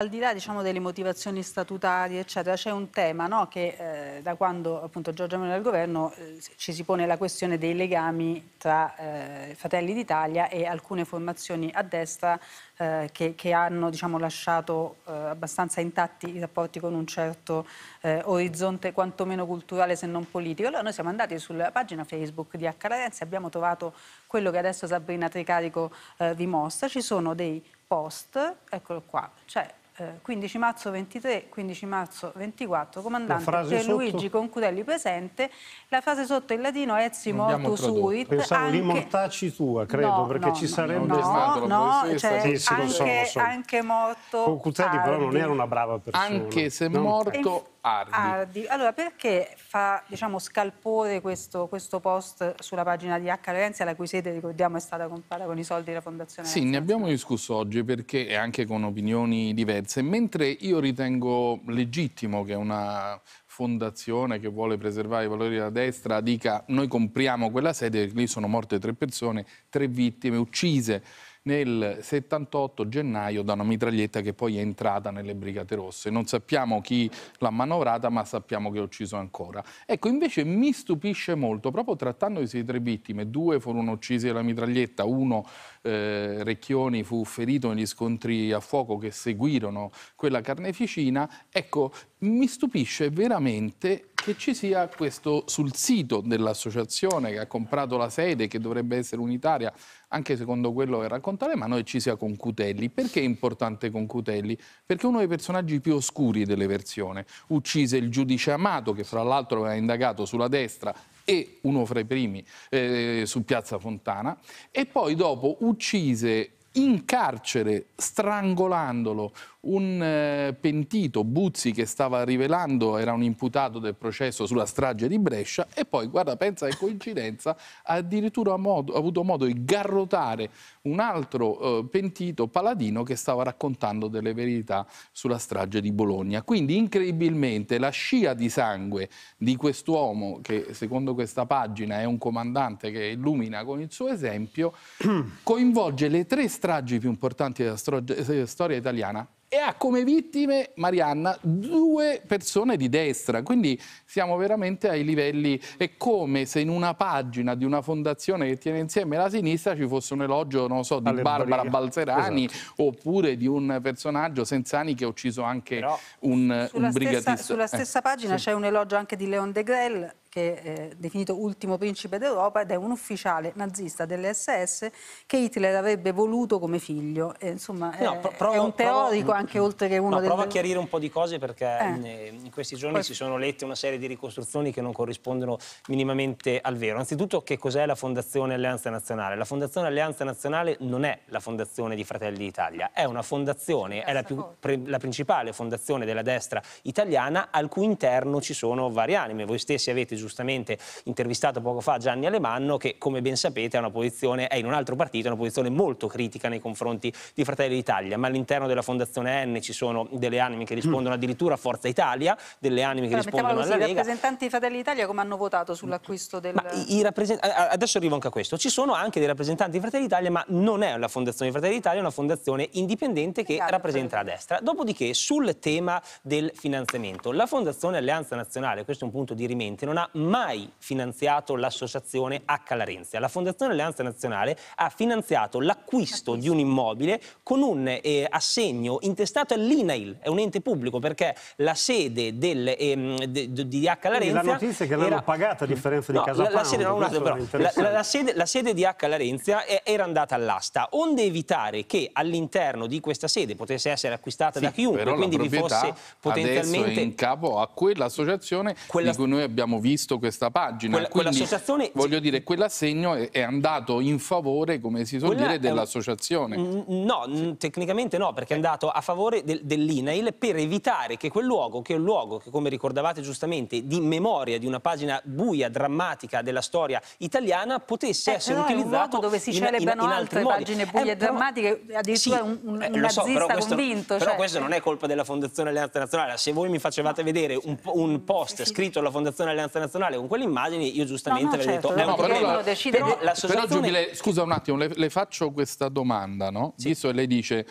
Al di là diciamo, delle motivazioni statutarie, c'è un tema no? che eh, da quando appunto, Giorgia Meloni è al governo eh, ci si pone la questione dei legami tra eh, Fratelli d'Italia e alcune formazioni a destra eh, che, che, hanno diciamo, lasciato eh, abbastanza intatti i rapporti con un certo eh, orizzonte quantomeno culturale se non politico. Allora noi siamo andati sulla pagina Facebook di Accarenza e abbiamo trovato quello che adesso Sabrina Tricarico vi mostra. Ci sono dei post, eccolo qua, c'è cioè, 15 eh, marzo 23, 15 marzo 24, comandante Luigi Concutelli presente. La frase sotto in latino è Simo tu suit. Pensavo anche... rimontaci tua, credo, no, perché no, ci sarebbe no, stato no, cioè, sì, sì, anche, so, so. anche morto Concudelli Ardi. però non era una brava persona. Anche se morto... Ardi. Ardi. Allora, perché fa diciamo, scalpore questo, questo, post sulla pagina di H. Lorenzi, la cui sede, ricordiamo, è stata comprata con i soldi della Fondazione? Sì, Renzi. ne abbiamo discusso oggi perché, e anche con opinioni diverse, mentre io ritengo legittimo che una fondazione che vuole preservare i valori della destra dica noi compriamo quella sede, lì sono morte tre persone, tre vittime uccise nel 78 gennaio da una mitraglietta che poi è entrata nelle Brigate Rosse. Non sappiamo chi l'ha manovrata, ma sappiamo che è ucciso ancora. Ecco, invece mi stupisce molto, proprio trattandosi di tre vittime, due furono uccisi dalla mitraglietta, uno eh, Recchioni fu ferito negli scontri a fuoco che seguirono quella carneficina, ecco, mi stupisce veramente che ci sia questo sul sito dell'associazione che ha comprato la sede, che dovrebbe essere unitaria, anche secondo quello che racconta lei, ma noi ci sia Concutelli. Perché è importante Concutelli? Perché è uno dei personaggi più oscuri delle versioni. Uccise il giudice Amato, che fra l'altro aveva indagato sulla destra e uno fra i primi eh, su Piazza Fontana e poi dopo uccise in carcere strangolandolo un eh, pentito, Buzzi, che stava rivelando, era un imputato del processo sulla strage di Brescia e poi, guarda, pensa che coincidenza, addirittura ha, modo, ha avuto modo di garrotare un altro eh, pentito, Paladino, che stava raccontando delle verità sulla strage di Bologna. Quindi, incredibilmente, la scia di sangue di quest'uomo, che secondo questa pagina è un comandante che illumina con il suo esempio, coinvolge le tre stragi più importanti della eh, storia italiana e ha come vittime Marianna due persone di destra, quindi siamo veramente ai livelli, è come se in una pagina di una fondazione che tiene insieme la sinistra ci fosse un elogio, non so, di Barbara Balzerani esatto. oppure di un personaggio Senzani che ha ucciso anche Però, un, sulla un brigatista. sulla eh. stessa eh, pagina sì. c'è un elogio anche di Leon De Grel che è eh, definito ultimo principe d'Europa ed è un ufficiale nazista dell'SS che Hitler avrebbe voluto come figlio. E, insomma, no, è, provo, è, un teorico provo, anche oltre che uno no, del... Prova a chiarire un po' di cose perché eh. eh. in questi giorni Poi... si sono lette una serie di ricostruzioni che non corrispondono minimamente al vero. Anzitutto che cos'è la Fondazione Alleanza Nazionale? La Fondazione Alleanza Nazionale non è la fondazione di Fratelli d'Italia, è una fondazione, è la, più, pre, la principale fondazione della destra italiana al cui interno ci sono varie anime. Voi stessi avete giustamente intervistato poco fa Gianni Alemanno, che come ben sapete è, è in un altro partito, è una posizione molto critica nei confronti di Fratelli d'Italia, ma all'interno della Fondazione N ci sono delle anime che rispondono mm. addirittura a Forza Italia, delle anime che Però rispondono alla così, Lega. I rappresentanti di Fratelli d'Italia come hanno votato sull'acquisto del... Rappresent... Adesso arrivo anche a questo. Ci sono anche dei rappresentanti di Fratelli d'Italia, ma non è la Fondazione Fratelli d'Italia, è una fondazione indipendente che Legato, rappresenta la destra. Dopodiché sul tema del finanziamento, la Fondazione Alleanza Nazionale, questo è un punto di rimente, non ha mai finanziato l'associazione H. Larenzia. La Fondazione Alleanza Nazionale ha finanziato l'acquisto di un immobile con un eh, assegno intestato all'INAIL, è un ente pubblico perché la sede del, ehm, de, di H. Larenzia... Quindi la notizia è che l'hanno era... pagata a differenza no, di Casa la, la, sede, no, però, la, la, sede, la sede di H. Larenzia era andata all'asta, onde evitare che all'interno di questa sede potesse essere acquistata sì, da chiunque, quindi vi fosse potenzialmente... in capo a quell'associazione quella... di cui noi abbiamo visto visto questa pagina. Quella, quell'associazione... Voglio dire, quell'assegno è, è, andato in favore, come si suol dire, dell'associazione. Un... No, sì. tecnicamente no, perché è andato a favore del, dell'INAIL per evitare che quel luogo, che è un luogo che come ricordavate giustamente, di memoria di una pagina buia, drammatica della storia italiana, potesse eh, essere utilizzato un luogo dove si in, celebrano in, in altre modi. pagine buie eh, e drammatiche, addirittura sì, un, un eh, nazista so, però questo, convinto. Però cioè... questo non è colpa della Fondazione Alleanza Nazionale, se voi mi facevate vedere un, un post scritto alla Fondazione Alleanza Nazionale nazionale con quelle immagini, io giustamente no, no, avrei detto... Certo, no, però, la, decide però, però Giubile, scusa un attimo, le, le faccio questa domanda, no? Sì. Visto che lei dice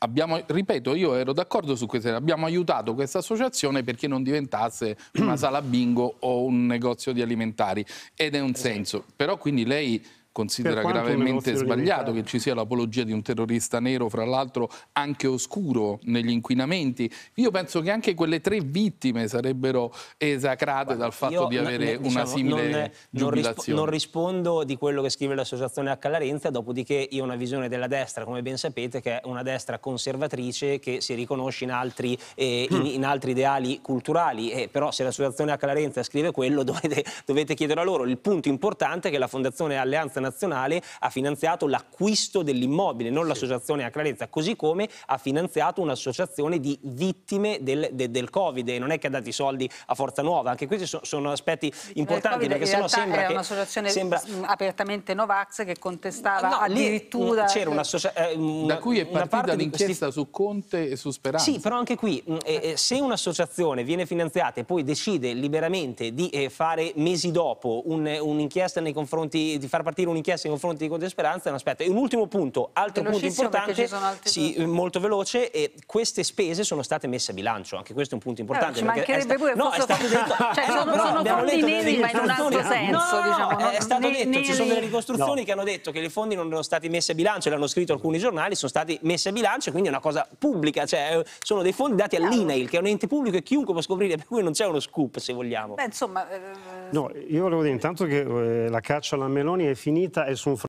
Abbiamo, ripeto, io ero d'accordo su questo, abbiamo aiutato questa associazione perché non diventasse una sala bingo o un negozio di alimentari ed è un esatto. senso, però quindi lei considera gravemente sbagliato che ci sia l'apologia di un terrorista nero, fra l'altro anche oscuro negli inquinamenti. Io penso che anche quelle tre vittime sarebbero esacrate Guarda, dal fatto di avere ne, diciamo, una simile non, giubilazione. Non, rispondo di quello che scrive l'associazione a Calarenza, dopodiché io ho una visione della destra, come ben sapete, che è una destra conservatrice che si riconosce in altri, eh, in, mm. in altri ideali culturali, eh, però se l'associazione a Calarenza scrive quello dovete, dovete chiedere a loro. Il punto importante è che la Fondazione Alleanza Nazionale ha finanziato l'acquisto dell'immobile, non sì. l'associazione a Clarezza, così come ha finanziato un'associazione di vittime del, de, del, Covid e non è che ha dato i soldi a Forza Nuova, anche questi sono, sono aspetti cioè, importanti perché sennò sembra che... un'associazione sembra... Mm, apertamente Novax che contestava ah, no, addirittura... Mm, c'era un'associazione... Eh, da cui è partita l'inchiesta questi... su Conte e su Speranza. Sì, però anche qui, eh, se un'associazione viene finanziata e poi decide liberamente di eh, fare mesi dopo un'inchiesta nei confronti, di far partire un un'inchiesta in confronti di Conte Speranza è un aspetto. E un ultimo punto, altro punto importante, sì, due. molto veloce, e queste spese sono state messe a bilancio, anche questo è un punto importante. Allora, ci mancherebbe pure, no, è stato detto... cioè, eh, sono, no, sono fondi neri, ma in un altro senso, no, diciamo. No, è stato detto, neri. ci sono delle ricostruzioni no. che hanno detto che i fondi non erano stati messi a bilancio, l'hanno scritto alcuni giornali, sono stati messi a bilancio, quindi è una cosa pubblica, cioè eh, sono dei fondi dati all'INAIL, che è un ente pubblico e chiunque può scoprire, per cui non c'è uno scoop, se vogliamo. Beh, insomma... Eh... No, io volevo dire intanto che eh, la caccia alla Meloni è finita, Anita es un